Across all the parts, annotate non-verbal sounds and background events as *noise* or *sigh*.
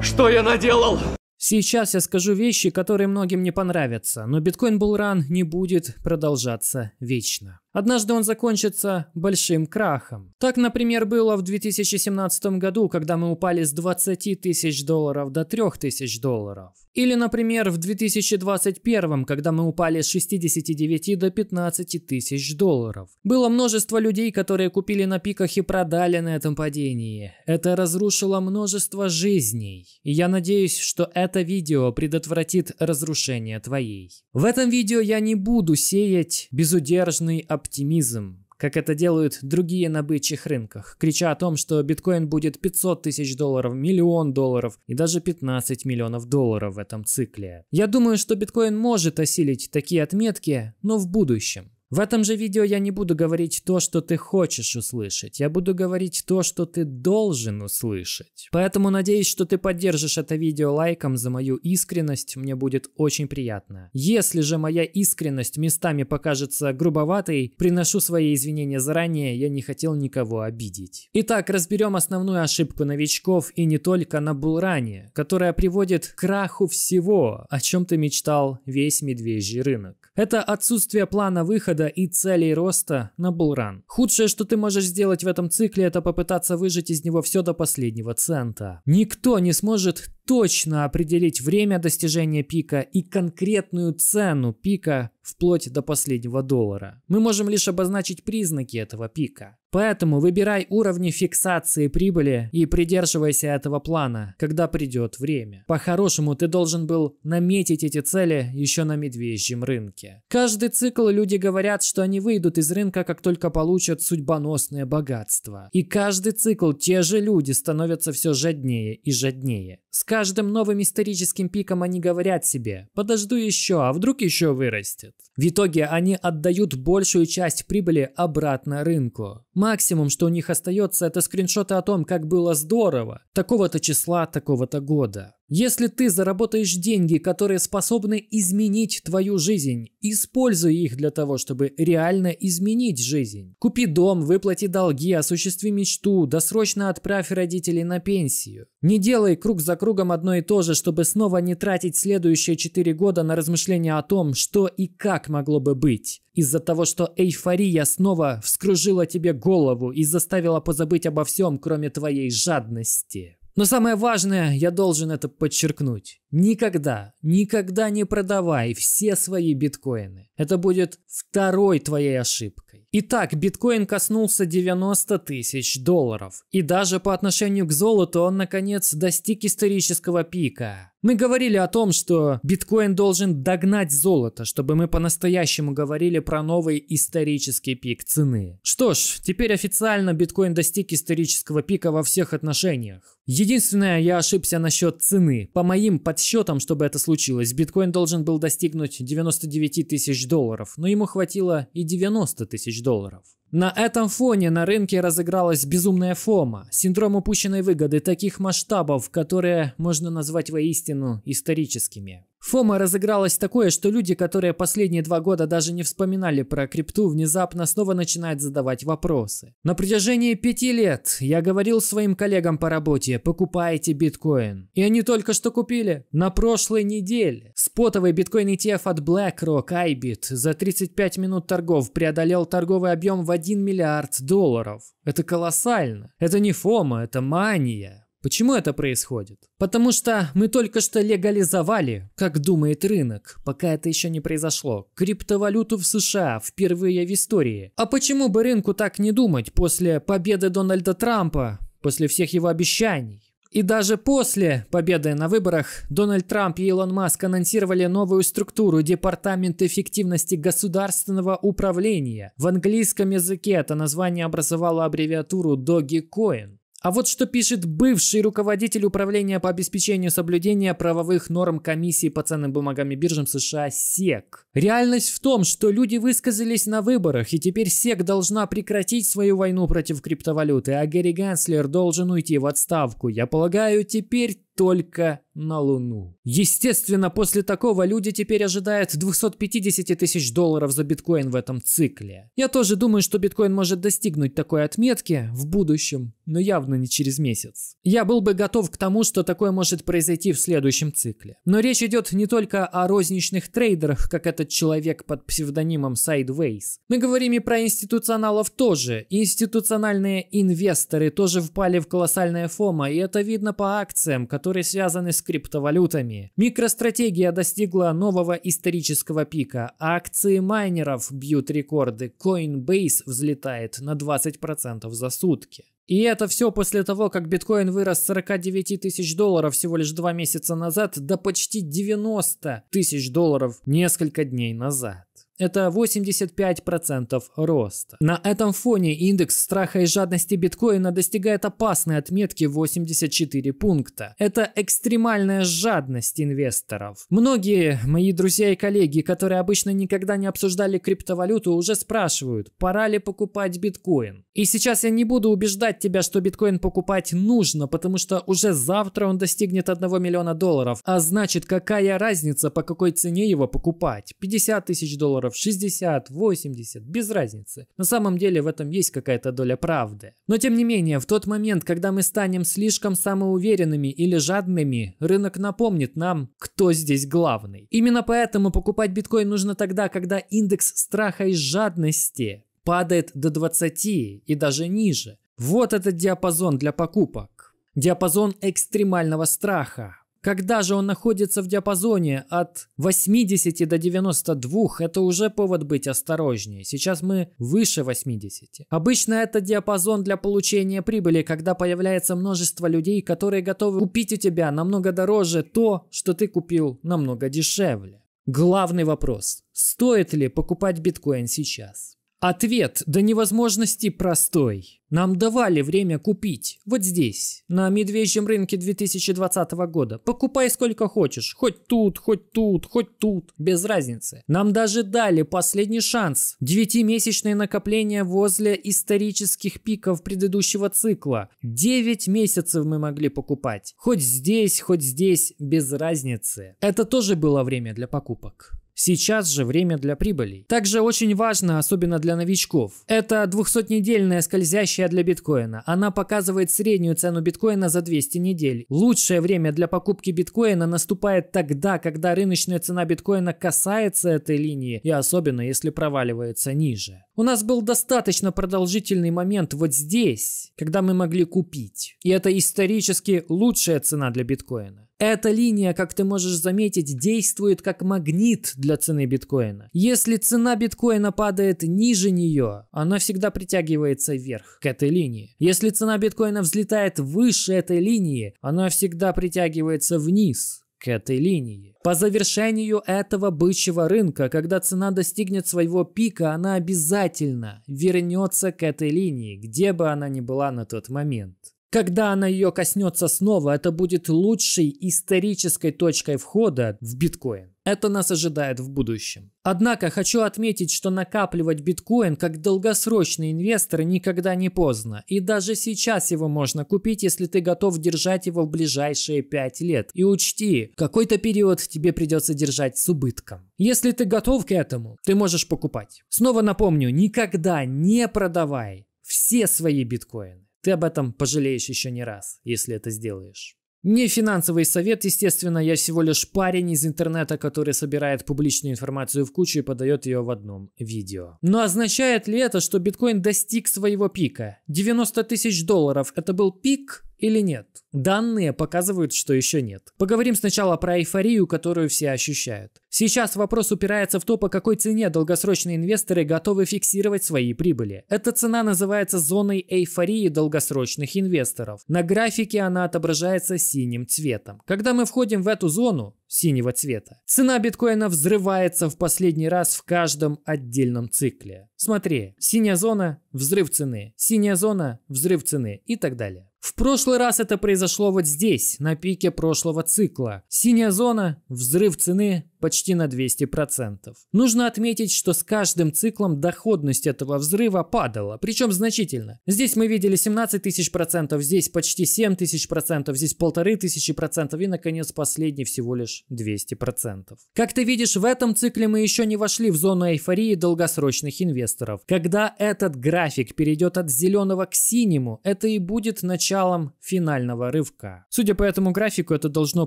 Что я наделал? Сейчас я скажу вещи, которые многим не понравятся, но биткоин был не будет продолжаться вечно. Однажды он закончится большим крахом. Так, например, было в 2017 году, когда мы упали с 20 тысяч долларов до 3 тысяч долларов. Или, например, в 2021, когда мы упали с 69 до 15 тысяч долларов. Было множество людей, которые купили на пиках и продали на этом падении. Это разрушило множество жизней. И я надеюсь, что это видео предотвратит разрушение твоей. В этом видео я не буду сеять безудержный оптимизм оптимизм, как это делают другие на бычьих рынках, крича о том, что биткоин будет 500 тысяч долларов, миллион долларов и даже 15 миллионов долларов в этом цикле. Я думаю, что биткоин может осилить такие отметки, но в будущем. В этом же видео я не буду говорить то, что ты хочешь услышать. Я буду говорить то, что ты должен услышать. Поэтому надеюсь, что ты поддержишь это видео лайком за мою искренность. Мне будет очень приятно. Если же моя искренность местами покажется грубоватой, приношу свои извинения заранее. Я не хотел никого обидеть. Итак, разберем основную ошибку новичков и не только на Булране, которая приводит к краху всего, о чем ты мечтал весь медвежий рынок. Это отсутствие плана выхода и целей роста на булран. Худшее, что ты можешь сделать в этом цикле, это попытаться выжить из него все до последнего цента. Никто не сможет точно определить время достижения пика и конкретную цену пика вплоть до последнего доллара. Мы можем лишь обозначить признаки этого пика. Поэтому выбирай уровни фиксации прибыли и придерживайся этого плана, когда придет время. По-хорошему, ты должен был наметить эти цели еще на медвежьем рынке. Каждый цикл люди говорят, что они выйдут из рынка, как только получат судьбоносное богатство. И каждый цикл те же люди становятся все жаднее и жаднее. С каждым новым историческим пиком они говорят себе «подожду еще, а вдруг еще вырастет». В итоге они отдают большую часть прибыли обратно рынку. Максимум, что у них остается, это скриншоты о том, как было здорово, такого-то числа, такого-то года. Если ты заработаешь деньги, которые способны изменить твою жизнь, используй их для того, чтобы реально изменить жизнь. Купи дом, выплати долги, осуществи мечту, досрочно отправь родителей на пенсию. Не делай круг за кругом одно и то же, чтобы снова не тратить следующие 4 года на размышления о том, что и как могло бы быть. Из-за того, что эйфория снова вскружила тебе голову и заставила позабыть обо всем, кроме твоей жадности. Но самое важное, я должен это подчеркнуть. Никогда, никогда не продавай все свои биткоины. Это будет второй твоей ошибкой. Итак, биткоин коснулся 90 тысяч долларов. И даже по отношению к золоту он наконец достиг исторического пика. Мы говорили о том, что биткоин должен догнать золото, чтобы мы по-настоящему говорили про новый исторический пик цены. Что ж, теперь официально биткоин достиг исторического пика во всех отношениях. Единственное, я ошибся насчет цены. По моим подсчетам, чтобы это случилось, биткоин должен был достигнуть 99 тысяч долларов, но ему хватило и 90 тысяч тысяч долларов. На этом фоне на рынке разыгралась безумная фома, синдром упущенной выгоды таких масштабов, которые можно назвать воистину историческими. Фома разыгралось такое, что люди, которые последние два года даже не вспоминали про крипту, внезапно снова начинают задавать вопросы. На протяжении пяти лет я говорил своим коллегам по работе «покупайте биткоин». И они только что купили. На прошлой неделе. Спотовый биткоин ETF от BlackRock iBit за 35 минут торгов преодолел торговый объем в 1 миллиард долларов. Это колоссально. Это не Фома, это мания. Почему это происходит? Потому что мы только что легализовали, как думает рынок, пока это еще не произошло, криптовалюту в США впервые в истории. А почему бы рынку так не думать после победы Дональда Трампа, после всех его обещаний? И даже после победы на выборах Дональд Трамп и Илон Маск анонсировали новую структуру Департамент эффективности государственного управления. В английском языке это название образовало аббревиатуру Dogecoin. А вот что пишет бывший руководитель Управления по обеспечению соблюдения правовых норм Комиссии по ценным бумагам и биржам США СЕК. Реальность в том, что люди высказались на выборах, и теперь СЕК должна прекратить свою войну против криптовалюты, а Гэри Ганслер должен уйти в отставку. Я полагаю, теперь только на Луну. Естественно, после такого люди теперь ожидают 250 тысяч долларов за биткоин в этом цикле. Я тоже думаю, что биткоин может достигнуть такой отметки в будущем, но явно не через месяц. Я был бы готов к тому, что такое может произойти в следующем цикле. Но речь идет не только о розничных трейдерах, как этот человек под псевдонимом Sideways. Мы говорим и про институционалов тоже. Институциональные инвесторы тоже впали в колоссальное фома, и это видно по акциям, которые которые связаны с криптовалютами. Микростратегия достигла нового исторического пика. Акции майнеров бьют рекорды. Coinbase взлетает на 20% за сутки. И это все после того, как биткоин вырос с 49 тысяч долларов всего лишь два месяца назад до почти 90 тысяч долларов несколько дней назад. Это 85% роста. На этом фоне индекс страха и жадности биткоина достигает опасной отметки 84 пункта. Это экстремальная жадность инвесторов. Многие мои друзья и коллеги, которые обычно никогда не обсуждали криптовалюту, уже спрашивают, пора ли покупать биткоин. И сейчас я не буду убеждать тебя, что биткоин покупать нужно, потому что уже завтра он достигнет 1 миллиона долларов. А значит, какая разница, по какой цене его покупать? 50 тысяч долларов долларов, 60, 80, без разницы. На самом деле в этом есть какая-то доля правды. Но тем не менее, в тот момент, когда мы станем слишком самоуверенными или жадными, рынок напомнит нам, кто здесь главный. Именно поэтому покупать биткоин нужно тогда, когда индекс страха и жадности падает до 20 и даже ниже. Вот этот диапазон для покупок. Диапазон экстремального страха. Когда же он находится в диапазоне от 80 до 92, это уже повод быть осторожнее. Сейчас мы выше 80. Обычно это диапазон для получения прибыли, когда появляется множество людей, которые готовы купить у тебя намного дороже то, что ты купил намного дешевле. Главный вопрос. Стоит ли покупать биткоин сейчас? Ответ до невозможности простой. Нам давали время купить. Вот здесь, на медвежьем рынке 2020 года. Покупай сколько хочешь. Хоть тут, хоть тут, хоть тут. Без разницы. Нам даже дали последний шанс. Девятимесячные накопления возле исторических пиков предыдущего цикла. Девять месяцев мы могли покупать. Хоть здесь, хоть здесь. Без разницы. Это тоже было время для покупок. Сейчас же время для прибыли. Также очень важно, особенно для новичков, это 200-недельная скользящая подходящая для биткоина. Она показывает среднюю цену биткоина за 200 недель. Лучшее время для покупки биткоина наступает тогда, когда рыночная цена биткоина касается этой линии, и особенно если проваливается ниже. У нас был достаточно продолжительный момент вот здесь, когда мы могли купить. И это исторически лучшая цена для биткоина. Эта линия, как ты можешь заметить, действует как магнит для цены биткоина. Если цена биткоина падает ниже нее, она всегда притягивается вверх к этой линии. Если цена биткоина взлетает выше этой линии, она всегда притягивается вниз к этой линии. По завершению этого бычьего рынка, когда цена достигнет своего пика, она обязательно вернется к этой линии, где бы она ни была на тот момент. Когда она ее коснется снова, это будет лучшей исторической точкой входа в биткоин. Это нас ожидает в будущем. Однако хочу отметить, что накапливать биткоин как долгосрочный инвестор никогда не поздно. И даже сейчас его можно купить, если ты готов держать его в ближайшие 5 лет. И учти, какой-то период тебе придется держать с убытком. Если ты готов к этому, ты можешь покупать. Снова напомню, никогда не продавай все свои биткоины. Ты об этом пожалеешь еще не раз, если это сделаешь. Не финансовый совет, естественно, я всего лишь парень из интернета, который собирает публичную информацию в кучу и подает ее в одном видео. Но означает ли это, что биткоин достиг своего пика? 90 тысяч долларов – это был пик? или нет? Данные показывают, что еще нет. Поговорим сначала про эйфорию, которую все ощущают. Сейчас вопрос упирается в то, по какой цене долгосрочные инвесторы готовы фиксировать свои прибыли. Эта цена называется зоной эйфории долгосрочных инвесторов. На графике она отображается синим цветом. Когда мы входим в эту зону, синего цвета. Цена биткоина взрывается в последний раз в каждом отдельном цикле. Смотри, синяя зона – взрыв цены, синяя зона – взрыв цены и так далее. В прошлый раз это произошло вот здесь, на пике прошлого цикла. Синяя зона, взрыв цены, почти на 200%. Нужно отметить, что с каждым циклом доходность этого взрыва падала, причем значительно. Здесь мы видели 17 тысяч процентов, здесь почти 7 тысяч процентов, здесь полторы тысячи процентов и, наконец, последний всего лишь 200 процентов. Как ты видишь, в этом цикле мы еще не вошли в зону эйфории долгосрочных инвесторов. Когда этот график перейдет от зеленого к синему, это и будет началом финального рывка. Судя по этому графику, это должно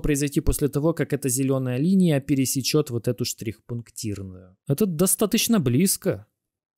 произойти после того, как эта зеленая линия пересечет пересечет вот эту штрихпунктирную. Это достаточно близко.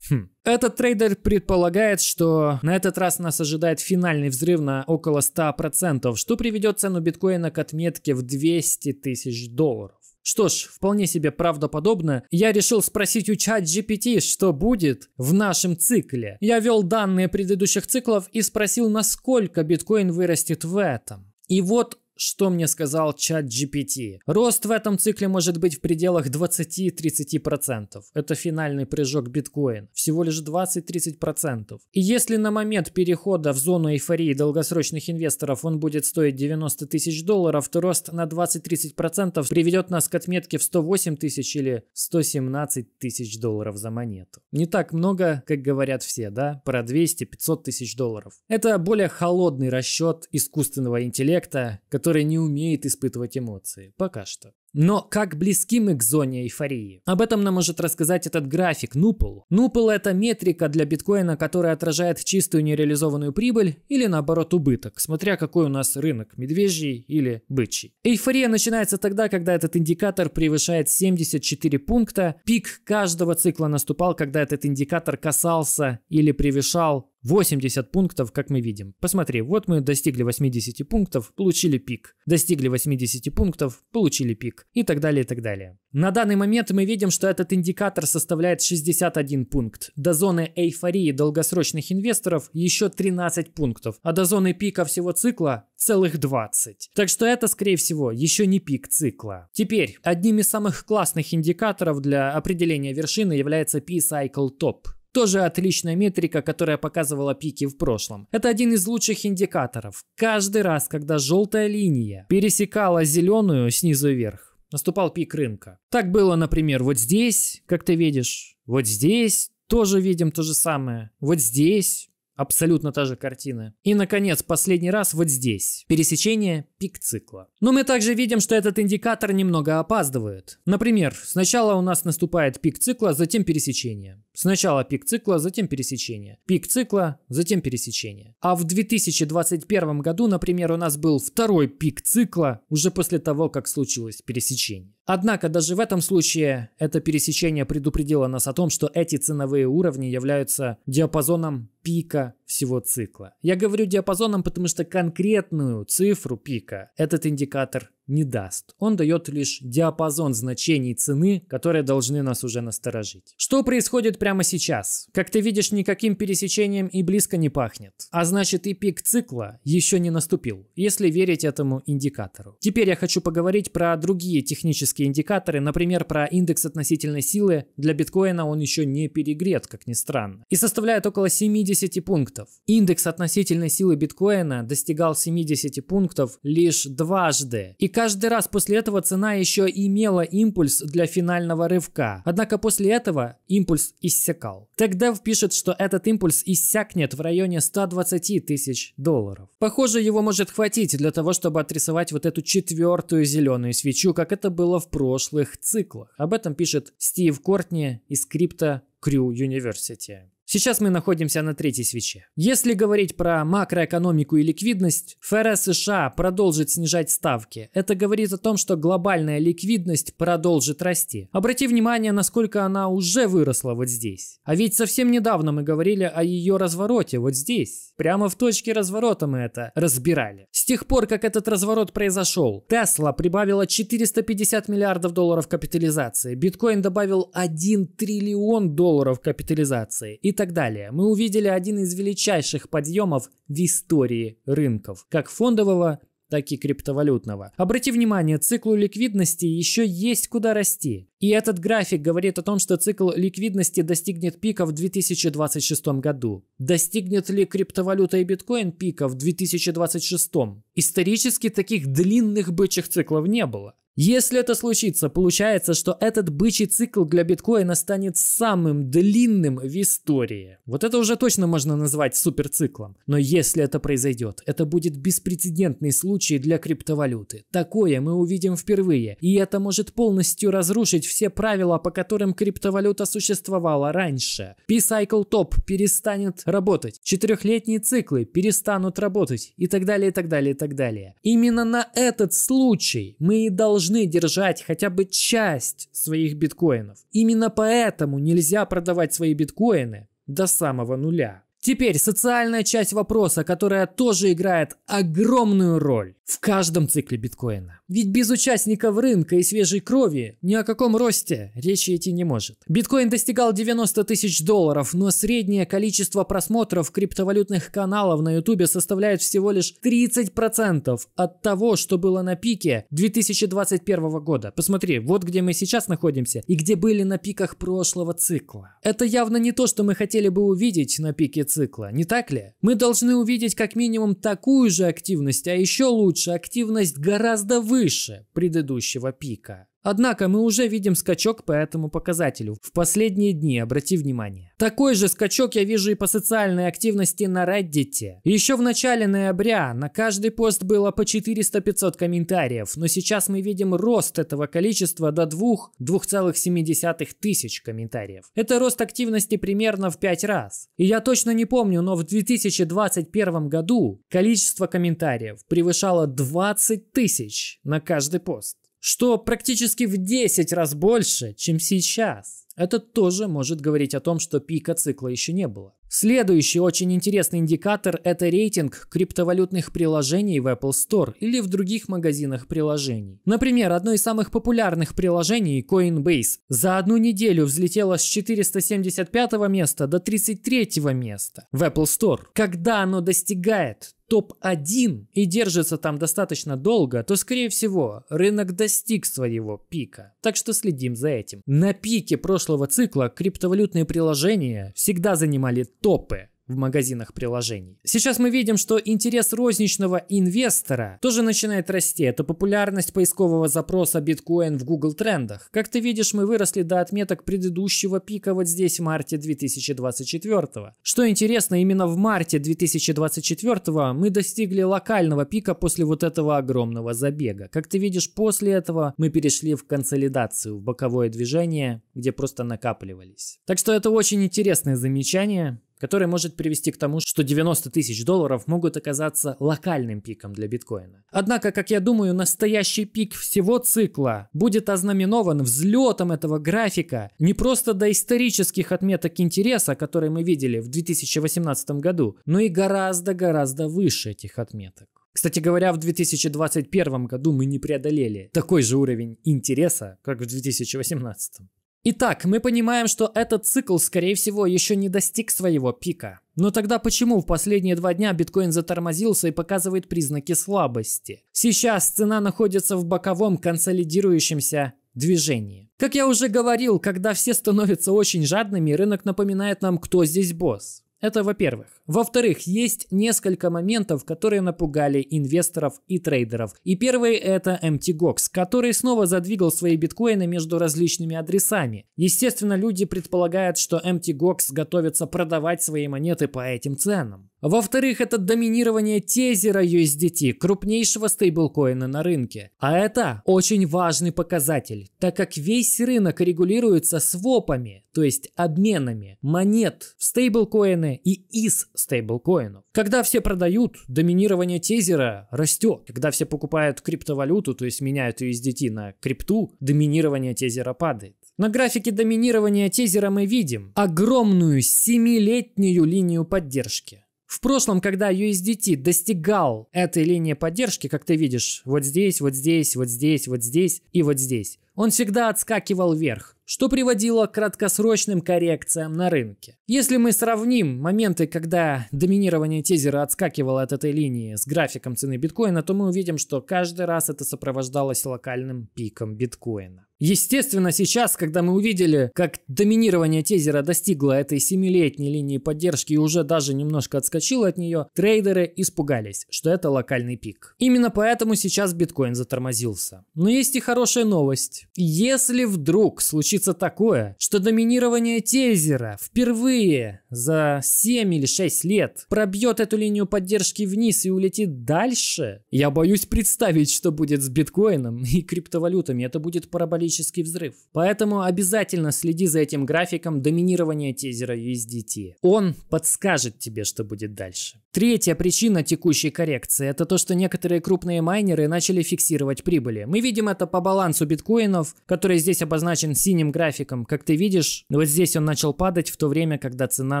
Хм. Этот трейдер предполагает, что на этот раз нас ожидает финальный взрыв на около 100%, что приведет цену биткоина к отметке в 200 тысяч долларов. Что ж, вполне себе правдоподобно. Я решил спросить у чат GPT, что будет в нашем цикле. Я вел данные предыдущих циклов и спросил, насколько биткоин вырастет в этом. И вот что мне сказал чат GPT. Рост в этом цикле может быть в пределах 20-30%. Это финальный прыжок биткоин. Всего лишь 20-30%. И если на момент перехода в зону эйфории долгосрочных инвесторов он будет стоить 90 тысяч долларов, то рост на 20-30% приведет нас к отметке в 108 тысяч или 117 тысяч долларов за монету. Не так много, как говорят все, да? Про 200-500 тысяч долларов. Это более холодный расчет искусственного интеллекта, который который не умеет испытывать эмоции. Пока что. Но как близки мы к зоне эйфории? Об этом нам может рассказать этот график Нупл. Нупл – это метрика для биткоина, которая отражает чистую нереализованную прибыль или, наоборот, убыток, смотря какой у нас рынок – медвежий или бычий. Эйфория начинается тогда, когда этот индикатор превышает 74 пункта. Пик каждого цикла наступал, когда этот индикатор касался или превышал 80 пунктов, как мы видим. Посмотри, вот мы достигли 80 пунктов, получили пик. Достигли 80 пунктов, получили пик. И так далее, и так далее. На данный момент мы видим, что этот индикатор составляет 61 пункт. До зоны эйфории долгосрочных инвесторов еще 13 пунктов, а до зоны пика всего цикла целых 20. Так что это, скорее всего, еще не пик цикла. Теперь, одним из самых классных индикаторов для определения вершины является P-Cycle Top. Тоже отличная метрика, которая показывала пики в прошлом. Это один из лучших индикаторов. Каждый раз, когда желтая линия пересекала зеленую снизу вверх, наступал пик рынка. Так было, например, вот здесь, как ты видишь, вот здесь, тоже видим то же самое. Вот здесь, Абсолютно та же картина. И, наконец, последний раз вот здесь. Пересечение пик-цикла. Но мы также видим, что этот индикатор немного опаздывает. Например, сначала у нас наступает пик цикла, затем пересечение. Сначала пик цикла, затем пересечение. Пик цикла, затем пересечение. А в 2021 году, например, у нас был второй пик цикла уже после того, как случилось пересечение. Однако даже в этом случае это пересечение предупредило нас о том, что эти ценовые уровни являются диапазоном пика всего цикла. Я говорю диапазоном, потому что конкретную цифру пика этот индикатор не даст. Он дает лишь диапазон значений цены, которые должны нас уже насторожить. Что происходит прямо сейчас? Как ты видишь, никаким пересечением и близко не пахнет. А значит и пик цикла еще не наступил, если верить этому индикатору. Теперь я хочу поговорить про другие технические индикаторы, например, про индекс относительной силы. Для биткоина он еще не перегрет, как ни странно. И составляет около 70 пунктов пунктов. Индекс относительной силы биткоина достигал 70 пунктов лишь дважды. И каждый раз после этого цена еще имела импульс для финального рывка. Однако после этого импульс иссякал. TechDev пишет, что этот импульс иссякнет в районе 120 тысяч долларов. Похоже, его может хватить для того, чтобы отрисовать вот эту четвертую зеленую свечу, как это было в прошлых циклах. Об этом пишет Стив Кортни из крипта Крю University. Сейчас мы находимся на третьей свече. Если говорить про макроэкономику и ликвидность, ФРС США продолжит снижать ставки. Это говорит о том, что глобальная ликвидность продолжит расти. Обрати внимание, насколько она уже выросла вот здесь. А ведь совсем недавно мы говорили о ее развороте вот здесь. Прямо в точке разворота мы это разбирали. С тех пор, как этот разворот произошел, Tesla прибавила 450 миллиардов долларов капитализации, биткоин добавил 1 триллион долларов капитализации и так далее. Мы увидели один из величайших подъемов в истории рынков, как фондового, так и криптовалютного. Обрати внимание, циклу ликвидности еще есть куда расти. И этот график говорит о том, что цикл ликвидности достигнет пика в 2026 году. Достигнет ли криптовалюта и биткоин пика в 2026? Исторически таких длинных бычьих циклов не было. Если это случится, получается, что этот бычий цикл для биткоина станет самым длинным в истории. Вот это уже точно можно назвать суперциклом. Но если это произойдет, это будет беспрецедентный случай для криптовалюты. Такое мы увидим впервые. И это может полностью разрушить все правила, по которым криптовалюта существовала раньше. P-Cycle Top перестанет работать. Четырехлетние циклы перестанут работать. И так далее, и так далее, и так далее. Именно на этот случай мы и должны должны держать хотя бы часть своих биткоинов. Именно поэтому нельзя продавать свои биткоины до самого нуля. Теперь социальная часть вопроса, которая тоже играет огромную роль в каждом цикле биткоина. Ведь без участников рынка и свежей крови ни о каком росте речи идти не может. Биткоин достигал 90 тысяч долларов, но среднее количество просмотров криптовалютных каналов на ютубе составляет всего лишь 30% от того, что было на пике 2021 года. Посмотри, вот где мы сейчас находимся и где были на пиках прошлого цикла. Это явно не то, что мы хотели бы увидеть на пике цикла, не так ли? Мы должны увидеть как минимум такую же активность, а еще лучше активность гораздо выше выше предыдущего пика. Однако мы уже видим скачок по этому показателю в последние дни, обрати внимание. Такой же скачок я вижу и по социальной активности на Reddit. Еще в начале ноября на каждый пост было по 400-500 комментариев, но сейчас мы видим рост этого количества до 2-2,7 тысяч комментариев. Это рост активности примерно в 5 раз. И я точно не помню, но в 2021 году количество комментариев превышало 20 тысяч на каждый пост что практически в 10 раз больше, чем сейчас. Это тоже может говорить о том, что пика цикла еще не было. Следующий очень интересный индикатор – это рейтинг криптовалютных приложений в Apple Store или в других магазинах приложений. Например, одно из самых популярных приложений – Coinbase – за одну неделю взлетело с 475 места до 33 места в Apple Store. Когда оно достигает топ-1 и держится там достаточно долго, то, скорее всего, рынок достиг своего пика. Так что следим за этим. На пике прошлого цикла криптовалютные приложения всегда занимали топы в магазинах приложений. Сейчас мы видим, что интерес розничного инвестора тоже начинает расти. Это популярность поискового запроса биткоин в Google трендах. Как ты видишь, мы выросли до отметок предыдущего пика вот здесь в марте 2024. Что интересно, именно в марте 2024 мы достигли локального пика после вот этого огромного забега. Как ты видишь, после этого мы перешли в консолидацию, в боковое движение, где просто накапливались. Так что это очень интересное замечание который может привести к тому, что 90 тысяч долларов могут оказаться локальным пиком для биткоина. Однако, как я думаю, настоящий пик всего цикла будет ознаменован взлетом этого графика не просто до исторических отметок интереса, которые мы видели в 2018 году, но и гораздо-гораздо выше этих отметок. Кстати говоря, в 2021 году мы не преодолели такой же уровень интереса, как в 2018. Итак, мы понимаем, что этот цикл, скорее всего, еще не достиг своего пика. Но тогда почему в последние два дня биткоин затормозился и показывает признаки слабости? Сейчас цена находится в боковом консолидирующемся движении. Как я уже говорил, когда все становятся очень жадными, рынок напоминает нам, кто здесь босс. Это во-первых. Во-вторых, есть несколько моментов, которые напугали инвесторов и трейдеров. И первый это MTGOX, который снова задвигал свои биткоины между различными адресами. Естественно, люди предполагают, что MTGOX готовится продавать свои монеты по этим ценам. Во-вторых, это доминирование тезера USDT, крупнейшего стейблкоина на рынке. А это очень важный показатель, так как весь рынок регулируется свопами, то есть обменами монет в стейблкоины и из стейблкоинов. Когда все продают, доминирование тезера растет. Когда все покупают криптовалюту, то есть меняют USDT на крипту, доминирование тезера падает. На графике доминирования тезера мы видим огромную семилетнюю линию поддержки. В прошлом, когда USDT достигал этой линии поддержки, как ты видишь, вот здесь, вот здесь, вот здесь, вот здесь и вот здесь, он всегда отскакивал вверх, что приводило к краткосрочным коррекциям на рынке. Если мы сравним моменты, когда доминирование тезера отскакивало от этой линии с графиком цены биткоина, то мы увидим, что каждый раз это сопровождалось локальным пиком биткоина. Естественно, сейчас, когда мы увидели, как доминирование тезера достигло этой семилетней линии поддержки и уже даже немножко отскочило от нее, трейдеры испугались, что это локальный пик. Именно поэтому сейчас биткоин затормозился. Но есть и хорошая новость. Если вдруг случится такое, что доминирование тезера впервые за 7 или 6 лет пробьет эту линию поддержки вниз и улетит дальше, я боюсь представить, что будет с биткоином и криптовалютами. Это будет параболический технический взрыв. Поэтому обязательно следи за этим графиком доминирования тизера USDT. Он подскажет тебе, что будет дальше. Третья причина текущей коррекции – это то, что некоторые крупные майнеры начали фиксировать прибыли. Мы видим это по балансу биткоинов, который здесь обозначен синим графиком. Как ты видишь, вот здесь он начал падать в то время, когда цена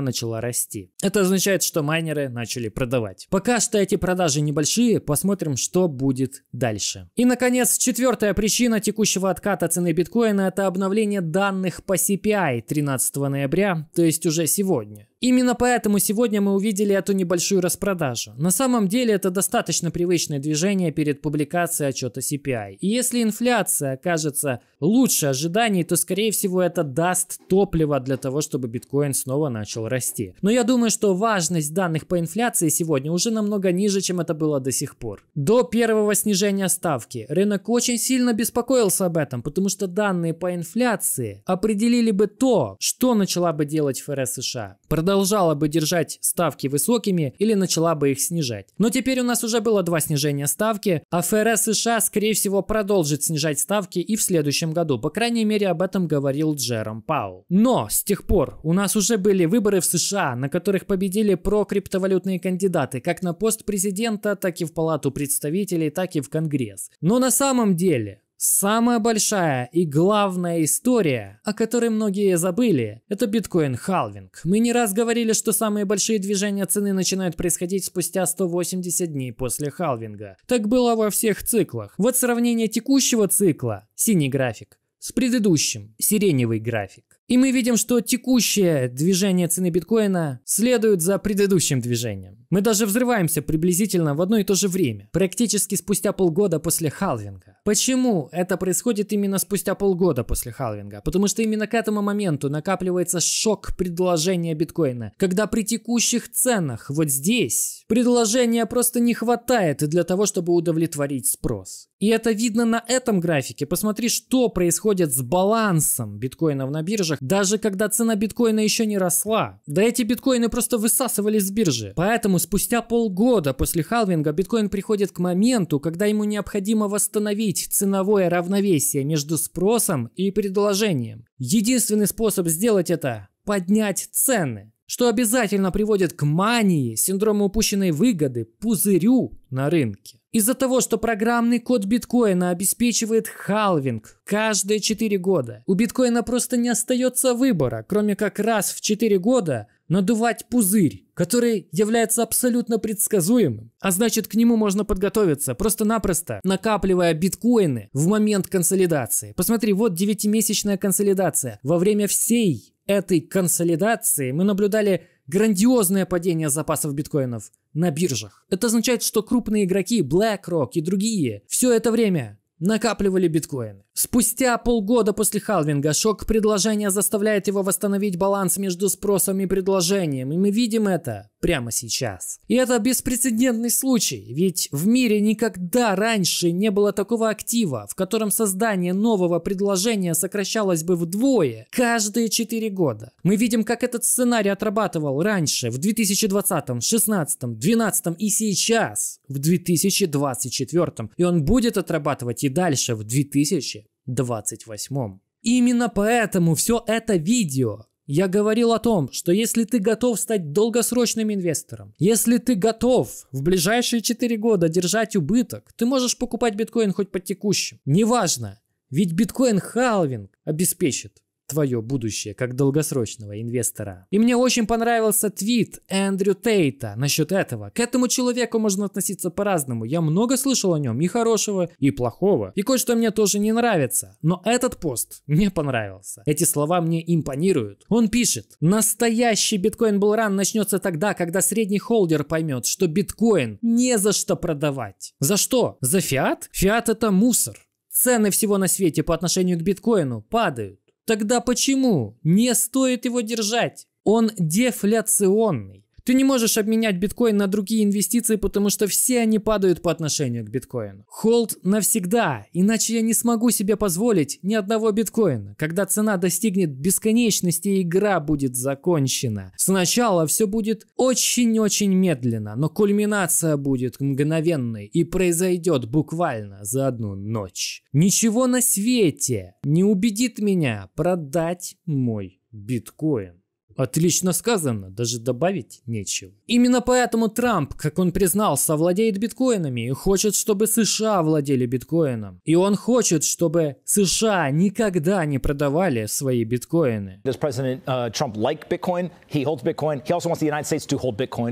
начала расти. Это означает, что майнеры начали продавать. Пока что эти продажи небольшие, посмотрим, что будет дальше. И, наконец, четвертая причина текущего отката цены биткоина – это обновление данных по CPI 13 ноября, то есть уже сегодня. Именно поэтому сегодня мы увидели эту небольшую распродажу. На самом деле это достаточно привычное движение перед публикацией отчета CPI. И если инфляция окажется лучше ожиданий, то скорее всего это даст топливо для того, чтобы биткоин снова начал расти. Но я думаю, что важность данных по инфляции сегодня уже намного ниже, чем это было до сих пор. До первого снижения ставки рынок очень сильно беспокоился об этом, потому что данные по инфляции определили бы то, что начала бы делать ФРС США продолжала бы держать ставки высокими или начала бы их снижать. Но теперь у нас уже было два снижения ставки, а ФРС США, скорее всего, продолжит снижать ставки и в следующем году. По крайней мере, об этом говорил Джером Паул. Но с тех пор у нас уже были выборы в США, на которых победили про-криптовалютные кандидаты, как на пост президента, так и в Палату представителей, так и в Конгресс. Но на самом деле Самая большая и главная история, о которой многие забыли, это биткоин-халвинг. Мы не раз говорили, что самые большие движения цены начинают происходить спустя 180 дней после халвинга. Так было во всех циклах. Вот сравнение текущего цикла, синий график, с предыдущим, сиреневый график. И мы видим, что текущее движение цены биткоина следует за предыдущим движением. Мы даже взрываемся приблизительно в одно и то же время, практически спустя полгода после халвинга. Почему это происходит именно спустя полгода после халвинга? Потому что именно к этому моменту накапливается шок предложения биткоина, когда при текущих ценах вот здесь предложения просто не хватает для того, чтобы удовлетворить спрос. И это видно на этом графике. Посмотри, что происходит с балансом биткоинов на биржах, даже когда цена биткоина еще не росла. Да эти биткоины просто высасывали с биржи. Поэтому спустя полгода после халвинга биткоин приходит к моменту, когда ему необходимо восстановить ценовое равновесие между спросом и предложением. Единственный способ сделать это – поднять цены что обязательно приводит к мании, синдрому упущенной выгоды, пузырю на рынке. Из-за того, что программный код биткоина обеспечивает халвинг каждые 4 года, у биткоина просто не остается выбора, кроме как раз в 4 года надувать пузырь, который является абсолютно предсказуемым. А значит, к нему можно подготовиться, просто-напросто накапливая биткоины в момент консолидации. Посмотри, вот 9-месячная консолидация. Во время всей этой консолидации мы наблюдали грандиозное падение запасов биткоинов на биржах. Это означает, что крупные игроки BlackRock и другие все это время накапливали биткоины. Спустя полгода после халвинга шок предложения заставляет его восстановить баланс между спросом и предложением, и мы видим это прямо сейчас. И это беспрецедентный случай, ведь в мире никогда раньше не было такого актива, в котором создание нового предложения сокращалось бы вдвое каждые 4 года. Мы видим, как этот сценарий отрабатывал раньше, в 2020, 2016, 2012 и сейчас, в 2024. И он будет отрабатывать и дальше, в 2000 28. Именно поэтому все это видео я говорил о том, что если ты готов стать долгосрочным инвестором, если ты готов в ближайшие 4 года держать убыток, ты можешь покупать биткоин хоть по текущим. Неважно, ведь биткоин халвинг обеспечит твое будущее как долгосрочного инвестора. И мне очень понравился твит Эндрю Тейта насчет этого. К этому человеку можно относиться по-разному. Я много слышал о нем и хорошего, и плохого. И кое-что мне тоже не нравится. Но этот пост мне понравился. Эти слова мне импонируют. Он пишет, настоящий биткоин был начнется тогда, когда средний холдер поймет, что биткоин не за что продавать. За что? За фиат? Фиат это мусор. Цены всего на свете по отношению к биткоину падают. Тогда почему не стоит его держать? Он дефляционный. Ты не можешь обменять биткоин на другие инвестиции, потому что все они падают по отношению к биткоину. Холд навсегда, иначе я не смогу себе позволить ни одного биткоина. Когда цена достигнет бесконечности, игра будет закончена. Сначала все будет очень-очень медленно, но кульминация будет мгновенной и произойдет буквально за одну ночь. Ничего на свете не убедит меня продать мой биткоин. Отлично сказано, даже добавить нечего. Именно поэтому Трамп, как он признался, владеет биткоинами и хочет, чтобы США владели биткоином. И он хочет, чтобы США никогда не продавали свои биткоины. Uh,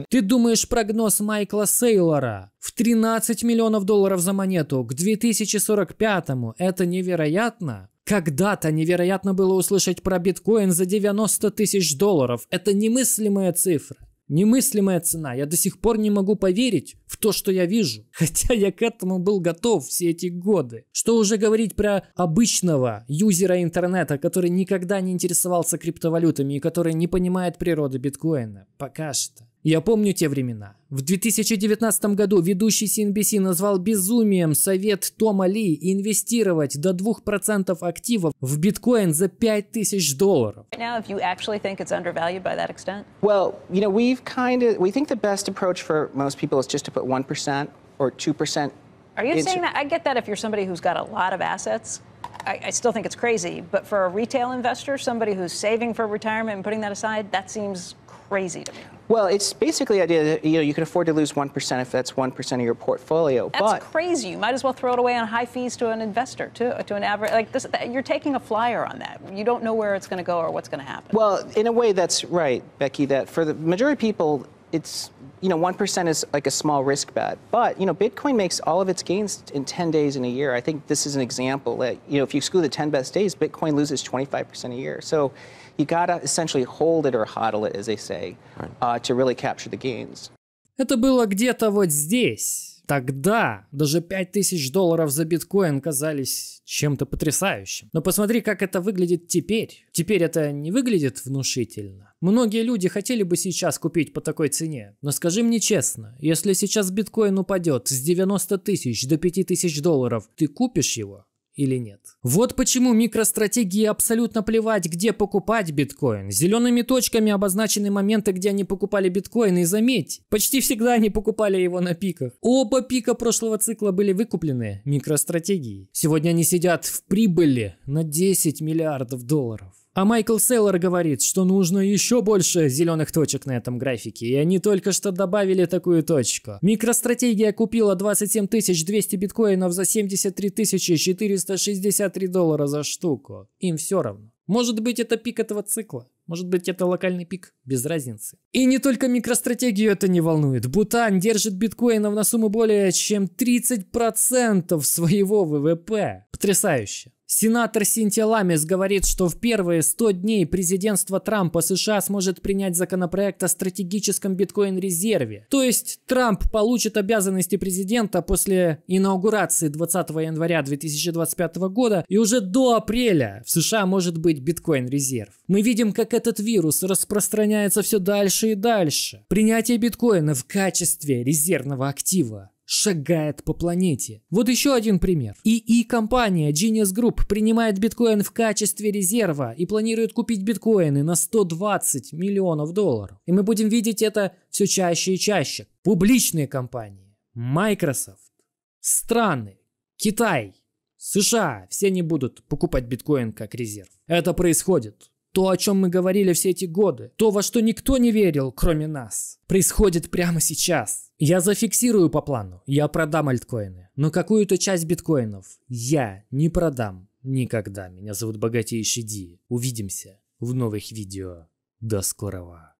Ты думаешь прогноз Майкла Сейлора в 13 миллионов долларов за монету к 2045-му это невероятно? Когда-то невероятно было услышать про биткоин за 90 тысяч долларов. Это немыслимая цифра. Немыслимая цена. Я до сих пор не могу поверить в то, что я вижу. *laughs* Хотя я к этому был готов все эти годы. Что уже говорить про обычного юзера интернета, который никогда не интересовался криптовалютами и который не понимает природы биткоина. Пока что. Я помню те времена. В 2019 году ведущий CNBC назвал безумием совет Тома Ли инвестировать до 2% активов в биткоин за 5000 долларов. Well, you know, we've kind of we think the best approach for most people is just to put 1% or 2% Are you saying that? I get that if you're somebody who's got a lot of assets. I, I still think it's crazy, but for a retail investor, somebody who's saving for retirement and putting that aside, that seems crazy to me. Well, it's basically the idea that you know you can afford to lose one percent if that's one percent of your portfolio. That's but crazy. You might as well throw it away on high fees to an investor, to to an average like this. You're taking a flyer on that. You don't know where it's going to go or what's going to happen. Well, in a way, that's right, Becky. That for the majority of people, it's you know, 1% is like a small risk bet. But, you know, Bitcoin makes all of its gains in 10 days in a year. I think this is an example that, you know, if you exclude the 10 best days, Bitcoin loses 25% a year. So you got to essentially hold it or hodl it, as they say, uh, to really capture the gains. Это было где-то вот здесь. Тогда даже 5000 долларов за биткоин казались чем-то потрясающим. Но посмотри, как это выглядит теперь. Теперь это не выглядит внушительно. Многие люди хотели бы сейчас купить по такой цене. Но скажи мне честно, если сейчас биткоин упадет с 90 тысяч до 5 тысяч долларов, ты купишь его? или нет. Вот почему микростратегии абсолютно плевать, где покупать биткоин. Зелеными точками обозначены моменты, где они покупали биткоин, и заметь, почти всегда они покупали его на пиках. Оба пика прошлого цикла были выкуплены микростратегией. Сегодня они сидят в прибыли на 10 миллиардов долларов. А Майкл Селлер говорит, что нужно еще больше зеленых точек на этом графике, и они только что добавили такую точку. Микростратегия купила 27 200 биткоинов за 73 463 доллара за штуку. Им все равно. Может быть это пик этого цикла. Может быть, это локальный пик, без разницы. И не только микростратегию это не волнует. Бутан держит биткоинов на сумму более чем 30% своего ВВП. Потрясающе. Сенатор Синтия Ламис говорит, что в первые 100 дней президентства Трампа США сможет принять законопроект о стратегическом биткоин-резерве. То есть Трамп получит обязанности президента после инаугурации 20 января 2025 года и уже до апреля в США может быть биткоин-резерв. Мы видим, как этот вирус распространяется все дальше и дальше. Принятие биткоина в качестве резервного актива шагает по планете. Вот еще один пример. ИИ-компания Genius Group принимает биткоин в качестве резерва и планирует купить биткоины на 120 миллионов долларов. И мы будем видеть это все чаще и чаще. Публичные компании, Microsoft, страны, Китай, США, все не будут покупать биткоин как резерв. Это происходит. То, о чем мы говорили все эти годы, то, во что никто не верил, кроме нас, происходит прямо сейчас. Я зафиксирую по плану, я продам альткоины, но какую-то часть биткоинов я не продам никогда. Меня зовут Богатейший Ди. Увидимся в новых видео. До скорого.